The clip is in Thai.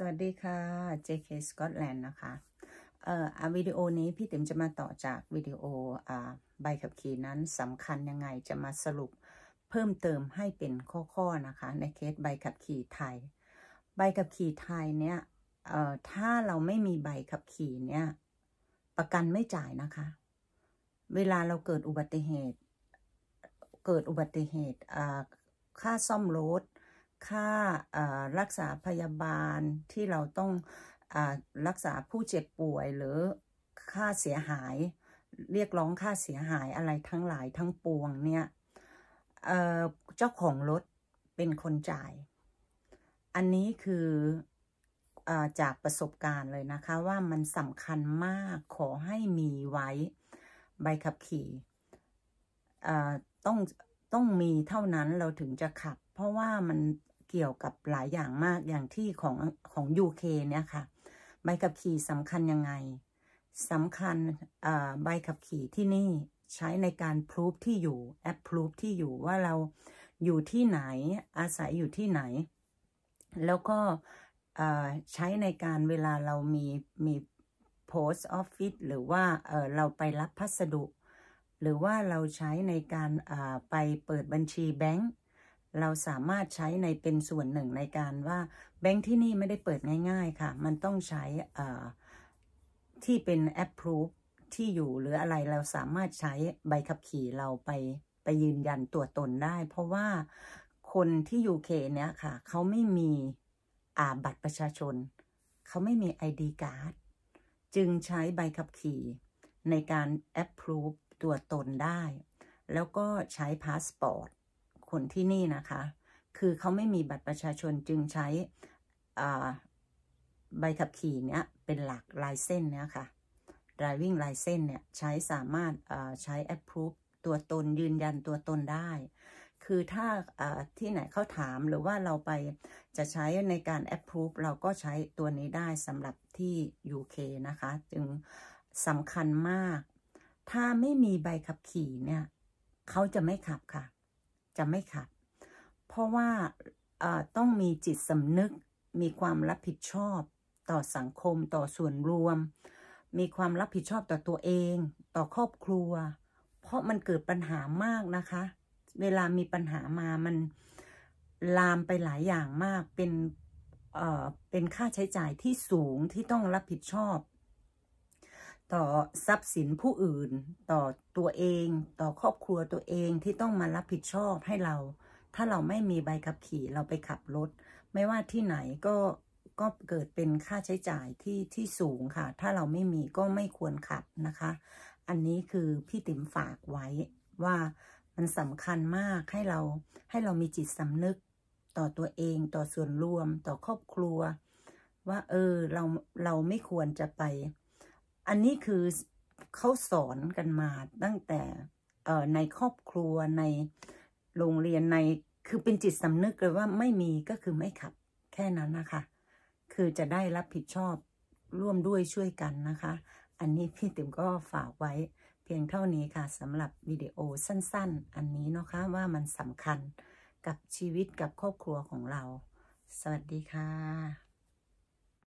สวัสดีค่ะ JK Scotland นะคะ เอ่อวิดีโอนี้พี่ติ๋มจะมาต่อจาก วิดีโอ อ่าใบขับขี่นั้นสำคัญยังไงจะมาสรุปเพิ่มเติมให้เป็นข้อ ๆ นะคะ ในเคสใบขับขี่ไทย ใบขับขี่ไทยเนี่ยเอ่อถ้าเราไม่มีใบขับขี่เนี่ย ประกันไม่จ่ายนะคะ เวลาเราเกิดอุบัติเหตุ เกิดอุบัติเหตุ อ่าค่าซ่อมรถค่ารักษาพยาบาลที่เราต้องอรักษาผู้เจ็บป่วยหรือค่าเสียหายเรียกร้องค่าเสียหายอะไรทั้งหลายทั้งปวงเนี่ยเจ้าของรถเป็นคนจ่าย อันนี้คือจากประสบการณ์เลยนะคะว่ามันสำคัญมากขอให้มีไว้ใบขับขี่ต้องต้องมีเท่านั้นเราถึงจะขับ เพราะว่ามันเกี่ยวกับหลายอย่างมากอย่างที่ของของ UK เนี่ยค่ะ ใบขับขี่สำคัญยังไงสำคัญใบขับขี่ที่นี่ ใช้ในการพรูฟที่อยู่แอปพรูฟที่อยู่ว่าเราอยู่ที่ไหนอาศัยอยู่ที่ไหน แล้วก็ใช้ในการเวลาเรามีมีโพสต์ออฟฟิศหรือว่าเราไปรับพัสดุหรือว่าเราใช้ในการไปเปิดบัญชีแบงก์เราสามารถใช้ในเป็นส่วนหนึ่งในการว่า แบงก์ที่นี่ไม่ได้เปิดง่ายๆค่ะ มันต้องใช้ที่เป็นแอปพรูฟที่อยู่หรืออะไรเราสามารถใช้ใบขับขี่เราไปไปยืนยันตัวตนได้เพราะว่าคนที่ยูเคเนี้ยค่ะเขาไม่มีอาบัตรประชาชน เขาไม่มี ID การ์ดจึงใช้ใบขับขี่ในการแอปพรูฟตัวตนได้ แล้วก็ใช้พาสปอร์ตคนที่นี่นะคะ คือเขาไม่มีบัตรประชาชนจึงใช้ใบขับขี่เนี้ยเป็นหลักลายเส้นเนี้ยค่ะ driving license เนี่ยใช้สามารถใช้ approve ตัวตนยืนยันตัวตนได้ คือถ้าที่ไหนเขาถามหรือว่าเราไปจะใช้ในการ approve เราก็ใช้ตัวนี้ได้สำหรับที่ UK นะคะ จึงสำคัญมากถ้าไม่มีใบขับขี่เนี่ยเขาจะไม่ขับค่ะ จะไม่ขับ เพราะว่าต้องมีจิตสำนึกมีความรับผิดชอบ ต่อสังคมต่อส่วนรวม มีความรับผิดชอบต่อตัวเอง ต่อครอบครัว เพราะมันเกิดปัญหามากนะคะ เวลามีปัญหามามันลามไปหลายอย่างมากเป็นเเป็นค่าใช้จ่ายที่สูงที่ต้องรับผิดชอบต่อทรัพย์สินผู้อื่น ต่อตัวเอง ต่อครอบครัวตัวเองที่ต้องมารับผิดชอบให้เรา ถ้าเราไม่มีใบขับขี่เราไปขับรถ ไม่ว่าที่ไหนก็ก็เกิดเป็นค่าใช้จ่ายที่ที่สูงค่ะ ถ้าเราไม่มีก็ไม่ควรขับนะคะ อันนี้คือพี่ติ๋มฝากไว้ว่ามันสำคัญมากให้เราให้เรามีจิตสำนึกต่อตัวเอง ต่อส่วนรวม ต่อครอบครัว ว่าเออเราเราไม่ควรจะไปอันนี้คือเขาสอนกันมาตั้งแต่ในครอบครัวในโรงเรียนในคือเป็นจิตสำนึกเลยว่าไม่มีก็คือไม่ขับแค่นั้นนะคะ คือจะได้รับผิดชอบร่วมด้วยช่วยกันนะคะ อันนี้พี่ติ๋มก็ฝากไว้เพียงเท่านี้ค่ะสำหรับวิดีโอสั้นๆ อันนี้นะคะว่ามันสำคัญกับชีวิตกับครอบครัวของเรา สวัสดีค่ะ